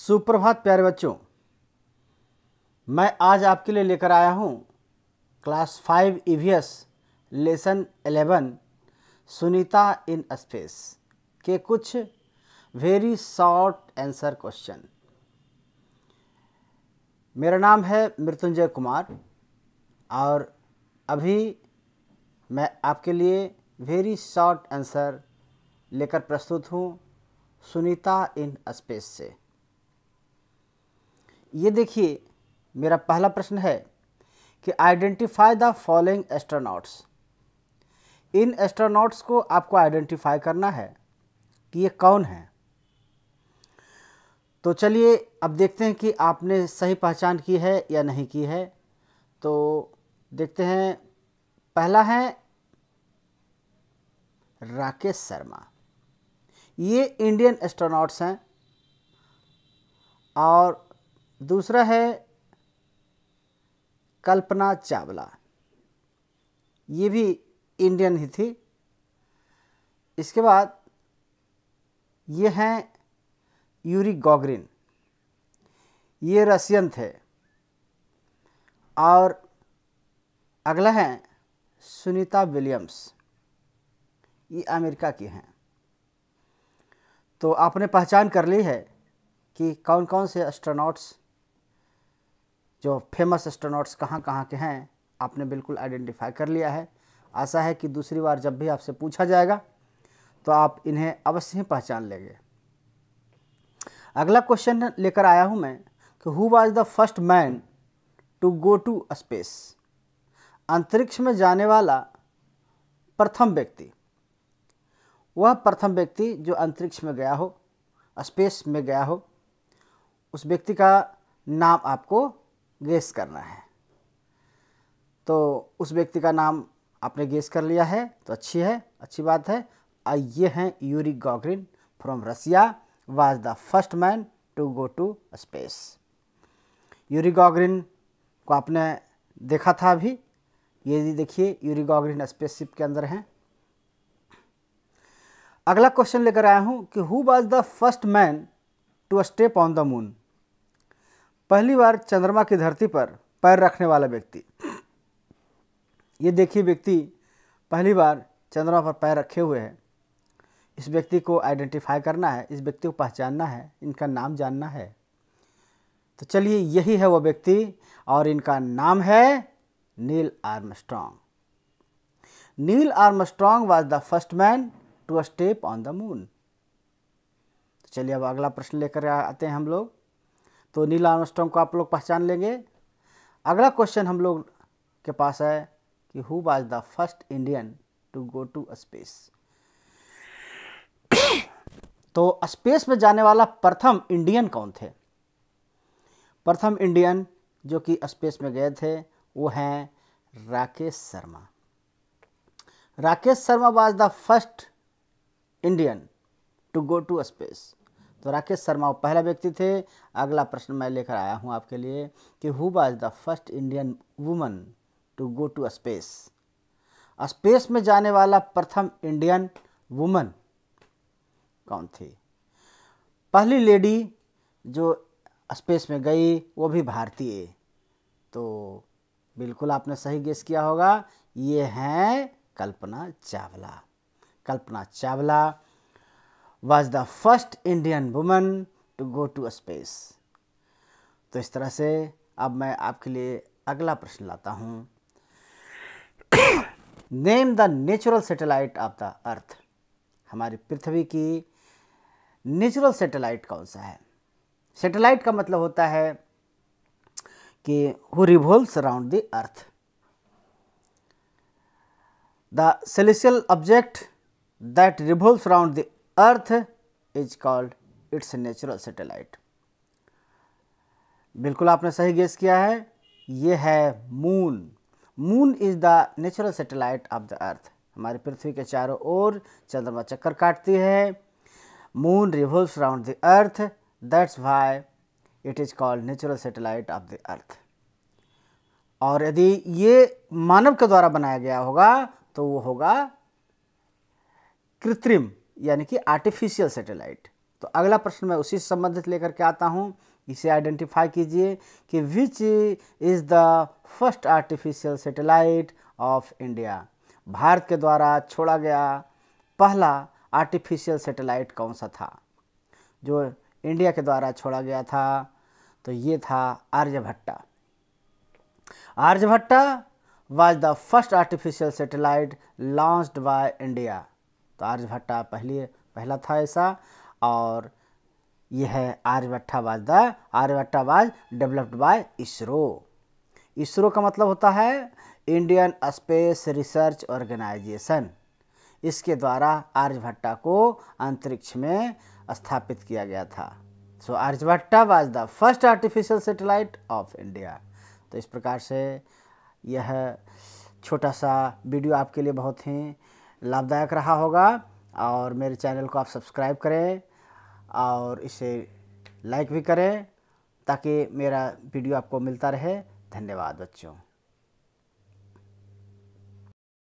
सुप्रभात प्यारे बच्चों मैं आज आपके लिए लेकर आया हूँ class five EVS e lesson eleven Sunita in space के कुछ वेरी शॉर्ट आंसर क्वेश्चन मेरा नाम है मृत्युंजय कुमार और अभी मैं आपके लिए वेरी शॉर्ट आंसर लेकर प्रस्तुत हूँ सुनीता इन स्पेस से ये देखिए मेरा पहला प्रश्न है कि आइडेंटिफाई द फॉलोइंग एस्ट्रोनॉट्स इन एस्ट्रोनॉट्स को आपको आइडेंटिफाई करना है कि ये कौन है तो चलिए अब देखते हैं कि आपने सही पहचान की है या नहीं की है तो देखते हैं पहला है राकेश शर्मा ये इंडियन एस्ट्रोनॉट्स हैं और दूसरा है कल्पना चावला ये भी इंडियन ही थी इसके बाद ये हैं यूरी गॉगरिन ये रशियन थे और अगला है सुनीता विलियम्स ये अमेरिका की हैं तो आपने पहचान कर ली है कि कौन कौन से एस्ट्रोनॉट्स जो फेमस एस्ट्रोनॉट्स कहाँ कहाँ के हैं आपने बिल्कुल आइडेंटिफाई कर लिया है आशा है कि दूसरी बार जब भी आपसे पूछा जाएगा तो आप इन्हें अवश्य ही पहचान लेंगे अगला क्वेश्चन लेकर आया हूँ मैं कि who was the first man to go to space अंतरिक्ष में जाने वाला प्रथम व्यक्ति वह प्रथम व्यक्ति जो अंतरिक्ष में गया हो स्पेस में गया हो उस व्यक्ति का नाम आपको गेस करना है तो उस व्यक्ति का नाम आपने गेस कर लिया है तो अच्छी है अच्छी बात है और ये हैं Yuri Gagarin from Russia was the first man to go to space Yuri Gagarin को आपने देखा था अभी ये देखिए यूरी गॉगरिन स्पेसशिप के अंदर हैं अगला क्वेश्चन लेकर आया हूँ कि who was the first man to step on the moon पहली बार चंद्रमा की धरती पर पैर रखने वाला व्यक्ति ये देखिए व्यक्ति पहली बार चंद्रमा पर पैर रखे हुए हैं इस व्यक्ति को आइडेंटिफाई करना है इस व्यक्ति को पहचानना है इनका नाम जानना है तो चलिए यही है वो व्यक्ति और इनका नाम है Neil Armstrong Neil Armstrong was the first man to a step on the moon चलिए अब अगला प्रश्न लेकर आते हैं हम लोग तो नील आर्मस्ट्रॉन्ग को आप लोग पहचान लेंगे अगला क्वेश्चन हम लोग के पास है कि who was the first Indian to go to space तो स्पेस में जाने वाला प्रथम इंडियन कौन थे प्रथम इंडियन जो कि स्पेस में गए थे वो हैं Rakesh Sharma Rakesh Sharma was the first Indian to go to space तो राकेश शर्मा वो पहला व्यक्ति थे अगला प्रश्न मैं लेकर आया हूँ आपके लिए कि who was the first Indian woman to go to space space में जाने वाला प्रथम इंडियन वुमन कौन थी पहली लेडी जो स्पेस में गई वो भी भारतीय तो बिल्कुल आपने सही गेस किया होगा ये हैं Kalpana Chawla Kalpana Chawla was the first Indian women to go to space तो इस तरह से अब मैं आपके लिए अगला प्रश्न लाता हूँ name the natural satellite of the earth हमारी पृथ्वी की नेचुरल सेटेलाइट कौन सा है सेटेलाइट का मतलब होता है कि who revolves around the earth the celestial object that revolves around the earth is called its natural satellite बिल्कुल आपने सही गेस किया है ये है moon moon is the natural satellite of the earth हमारी पृथ्वी के चारों ओर चंद्रमा चक्कर काटती है moon revolves round the earth that's why it is called natural satellite of the earth और यदि ये मानव के द्वारा बनाया गया होगा तो वो होगा कृत्रिम यानी कि आर्टिफिशियल सैटेलाइट तो अगला प्रश्न मैं उसी से संबंधित लेकर के आता हूँ इसे आइडेंटिफाई कीजिए कि which is the first artificial satellite of India भारत के द्वारा छोड़ा गया पहला आर्टिफिशियल सैटेलाइट कौन सा था जो इंडिया के द्वारा छोड़ा गया था तो ये था Aryabhata Aryabhata was the first artificial satellite launched by India तो आर्यभट्टा पहले पहला था ऐसा और यह है Aryabhata was the Aryabhata was developed by ISRO ISRO का मतलब होता है इंडियन स्पेस रिसर्च ऑर्गेनाइजेशन इसके द्वारा आर्यभट्टा को अंतरिक्ष में स्थापित किया गया था so Aryabhata was the first artificial satellite of India तो इस प्रकार से यह छोटा सा वीडियो आपके लिए बहुत ही लाभदायक रहा होगा और मेरे चैनल को आप सब्सक्राइब करें और इसे लाइक भी करें ताकि मेरा वीडियो आपको मिलता रहे धन्यवाद बच्चों